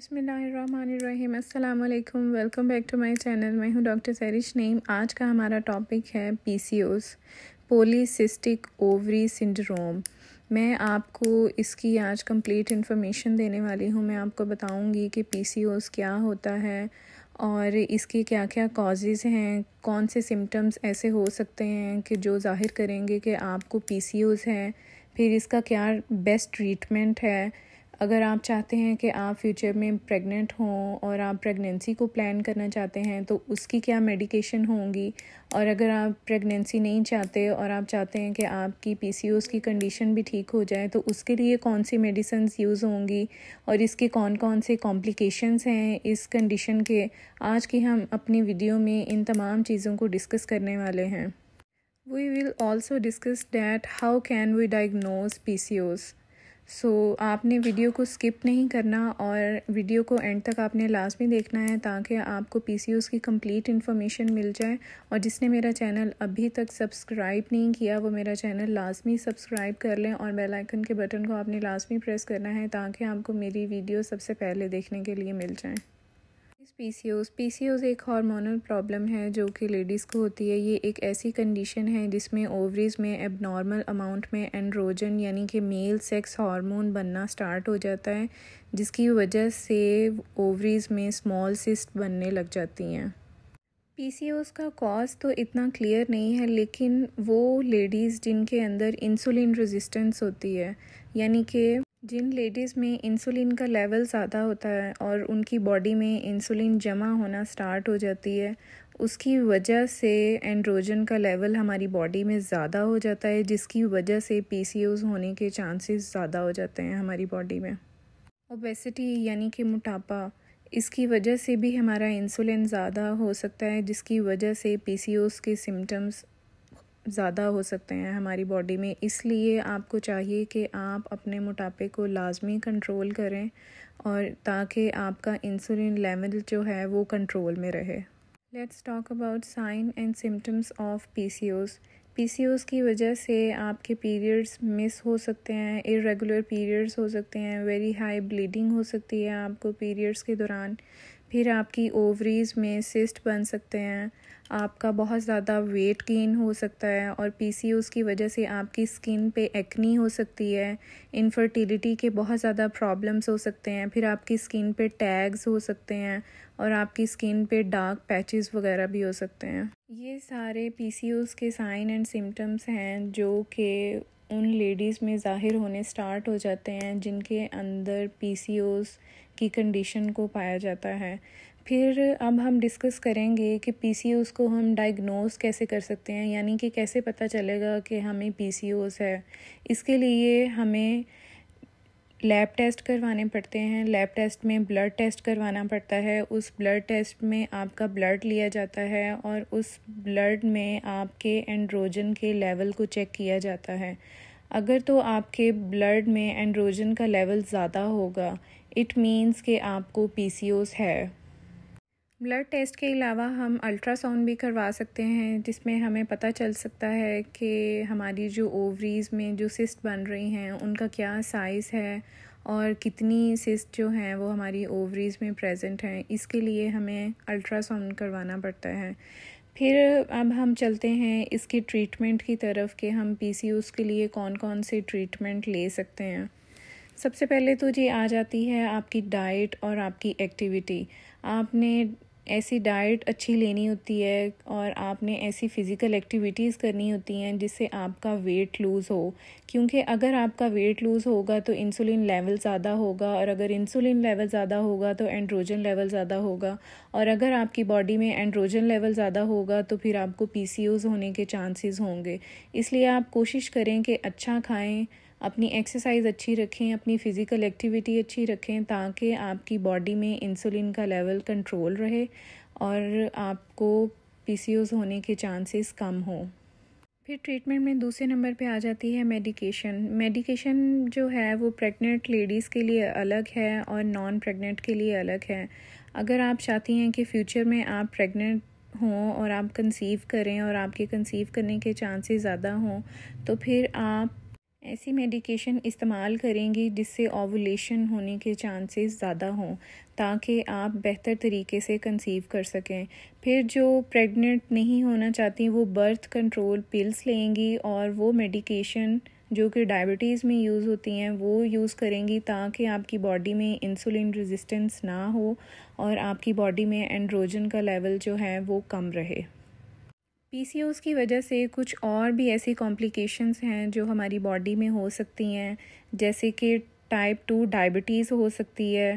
बसमीम अल्लाम welcome back to my channel मैं हूं डॉक्टर सरिश नईम आज का हमारा टॉपिक है पीसीओस पोलीसिस्टिक ओवरी सिंड्रोम मैं आपको इसकी आज कंप्लीट इन्फॉर्मेशन देने वाली हूं मैं आपको बताऊंगी कि पीसीओस क्या होता है और इसके क्या क्या कॉजेज़ हैं कौन से सिम्टम्स ऐसे हो सकते हैं कि जो जाहिर करेंगे कि आपको ओज़ है फिर इसका क्या बेस्ट ट्रीटमेंट है अगर आप चाहते हैं कि आप फ्यूचर में प्रेग्नेंट हों और आप प्रेगनेंसी को प्लान करना चाहते हैं तो उसकी क्या मेडिकेशन होंगी और अगर आप प्रेगनेंसी नहीं चाहते और आप चाहते हैं कि आपकी पी की कंडीशन भी ठीक हो जाए तो उसके लिए कौन सी मेडिसिन यूज़ होंगी और इसके कौन कौन से कॉम्प्लिकेशंस हैं इस कंडीशन के आज की हम अपनी वीडियो में इन तमाम चीज़ों को डिस्कस करने वाले हैं we will also discuss that how can we diagnose P C O S so so, आपने वीडियो को स्किप नहीं करना और वीडियो को एंड तक आपने लास्ट में देखना है ताकि आपको पीसीओस की कंप्लीट इन्फॉर्मेशन मिल जाए और जिसने मेरा चैनल अभी तक सब्सक्राइब नहीं किया वो मेरा चैनल लाजमी सब्सक्राइब कर लें और बेल आइकन के बटन को आपने लाजमी प्रेस करना है ताकि आपको मेरी वीडियो सबसे पहले देखने के लिए मिल जाएँ पी पीसीओस पीसीओस एक हार्मोनल प्रॉब्लम है जो कि लेडीज़ को होती है ये एक ऐसी कंडीशन है जिसमें ओवरीज में एबनॉर्मल अमाउंट में एंड्रोजन यानी कि मेल सेक्स हार्मोन बनना स्टार्ट हो जाता है जिसकी वजह से ओवरीज में स्मॉल सिस्ट बनने लग जाती हैं ओज़ का कॉज तो इतना क्लियर नहीं है लेकिन वो लेडीज़ जिनके अंदर इंसुलिन रेजिस्टेंस होती है यानी कि जिन लेडीज़ में इंसुलिन का लेवल ज़्यादा होता है और उनकी बॉडी में इंसुलिन जमा होना स्टार्ट हो जाती है उसकी वजह से एंड्रोजन का लेवल हमारी बॉडी में ज़्यादा हो जाता है जिसकी वजह से पी होने के चांसेस ज़्यादा हो जाते हैं हमारी बॉडी में ओबेसिटी यानी कि मोटापा इसकी वजह से भी हमारा इंसुलिन ज़्यादा हो सकता है जिसकी वजह से पी के सिम्टम्स ज़्यादा हो सकते हैं हमारी बॉडी में इसलिए आपको चाहिए कि आप अपने मोटापे को लाजमी कंट्रोल करें और ताकि आपका इंसुलिन लेवल जो है वो कंट्रोल में रहे let's talk about sign and symptoms of P C O S P C O S की वजह से आपके पीरियड्स मिस हो सकते हैं इरेगुलर पीरियड्स हो सकते हैं वेरी हाई ब्लीडिंग हो सकती है आपको पीरियड्स के दौरान फिर आपकी ओवरीज़ में सिस्ट बन सकते हैं आपका बहुत ज़्यादा वेट गेन हो सकता है और पी की वजह से आपकी स्किन पे एक्नी हो सकती है इनफर्टिलिटी के बहुत ज़्यादा प्रॉब्लम्स हो सकते हैं फिर आपकी स्किन पे टैग्स हो सकते हैं और आपकी स्किन पे डार्क पैचेस वगैरह भी हो सकते हैं ये सारे पी के साइन एंड सिम्टम्स हैं जो कि उन लेडीज़ में ज़ाहिर होने स्टार्ट हो जाते हैं जिनके अंदर पी की कंडीशन को पाया जाता है फिर अब हम डिस्कस करेंगे कि पी को हम डायग्नोस कैसे कर सकते हैं यानी कि कैसे पता चलेगा कि हमें पी है इसके लिए हमें लैब टेस्ट करवाने पड़ते हैं लैब टेस्ट में ब्लड टेस्ट करवाना पड़ता है उस ब्लड टेस्ट में आपका ब्लड लिया जाता है और उस ब्लड में आपके एंड्रोजन के लेवल को चेक किया जाता है अगर तो आपके ब्लड में एंड्रोजन का लेवल ज़्यादा होगा इट मीन्स कि आपको पी है ब्लड टेस्ट के अलावा हम अल्ट्रासाउंड भी करवा सकते हैं जिसमें हमें पता चल सकता है कि हमारी जो ओवरीज़ में जो सिस्ट बन रही हैं उनका क्या साइज़ है और कितनी सिस्ट जो हैं वो हमारी ओवरीज़ में प्रेजेंट हैं इसके लिए हमें अल्ट्रासाउंड करवाना पड़ता है फिर अब हम चलते हैं इसके ट्रीटमेंट की तरफ कि हम पीसीओएस के लिए कौन कौन से ट्रीटमेंट ले सकते हैं सबसे पहले तो जी आ जाती है आपकी डाइट और आपकी एक्टिविटी आपने ऐसी डाइट अच्छी लेनी होती है और आपने ऐसी फ़िज़िकल एक्टिविटीज़ करनी होती हैं जिससे आपका वेट लूज़ हो क्योंकि अगर आपका वेट लूज़ होगा तो इंसुलिन लेवल ज़्यादा होगा और अगर इंसुलिन लेवल ज़्यादा होगा तो एंड्रोजन लेवल ज़्यादा होगा और अगर आपकी बॉडी में एंड्रोजन लेवल ज़्यादा होगा तो फिर आपको पी होने के चांसेस होंगे इसलिए आप कोशिश करें कि अच्छा खाएँ अपनी एक्सरसाइज अच्छी रखें अपनी फ़िज़िकल एक्टिविटी अच्छी रखें ताकि आपकी बॉडी में इंसुलिन का लेवल कंट्रोल रहे और आपको पी होने के चांसेस कम हों फिर ट्रीटमेंट में दूसरे नंबर पे आ जाती है मेडिकेशन मेडिकेशन जो है वो प्रेग्नेंट लेडीज़ के लिए अलग है और नॉन प्रेग्नेंट के लिए अलग है अगर आप चाहती हैं कि फ्यूचर में आप प्रेग्नेंट हों और आप कंसीव करें और आपके कंसीव करने के चांसेस ज़्यादा हों तो फिर आप ऐसी मेडिकेशन इस्तेमाल करेंगी जिससे ओवुलेशन होने के चांसेस ज़्यादा हों ताकि आप बेहतर तरीके से कंसीव कर सकें फिर जो प्रेग्नेंट नहीं होना चाहती वो बर्थ कंट्रोल पिल्स लेंगी और वो मेडिकेशन जो कि डायबिटीज़ में यूज़ होती हैं वो यूज़ करेंगी ताकि आपकी बॉडी में इंसुलिन रेजिस्टेंस ना हो और आपकी बॉडी में एंड्रोजन का लेवल जो है वो कम रहे पीसीओएस की वजह से कुछ और भी ऐसी कॉम्प्लिकेशंस हैं जो हमारी बॉडी में हो सकती हैं जैसे कि टाइप टू डायबिटीज़ हो सकती है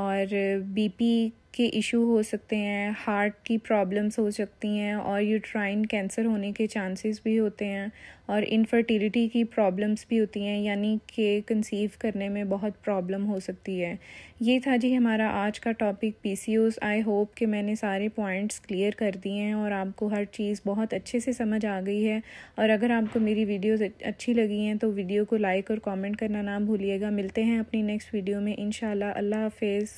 और बीपी के इशू हो सकते हैं हार्ट की प्रॉब्लम्स हो सकती हैं और यूट्राइन कैंसर होने के चांसेस भी होते हैं और इनफर्टिलिटी की प्रॉब्लम्स भी होती हैं यानी कि कंसीव करने में बहुत प्रॉब्लम हो सकती है ये था जी हमारा आज का टॉपिक पी आई होप कि मैंने सारे पॉइंट्स क्लियर कर दिए हैं और आपको हर चीज़ बहुत अच्छे से समझ आ गई है और अगर आपको मेरी वीडियोस अच्छी लगी हैं तो वीडियो को लाइक और कमेंट करना ना भूलिएगा मिलते हैं अपनी नेक्स्ट वीडियो में इन अल्लाह हाफिज़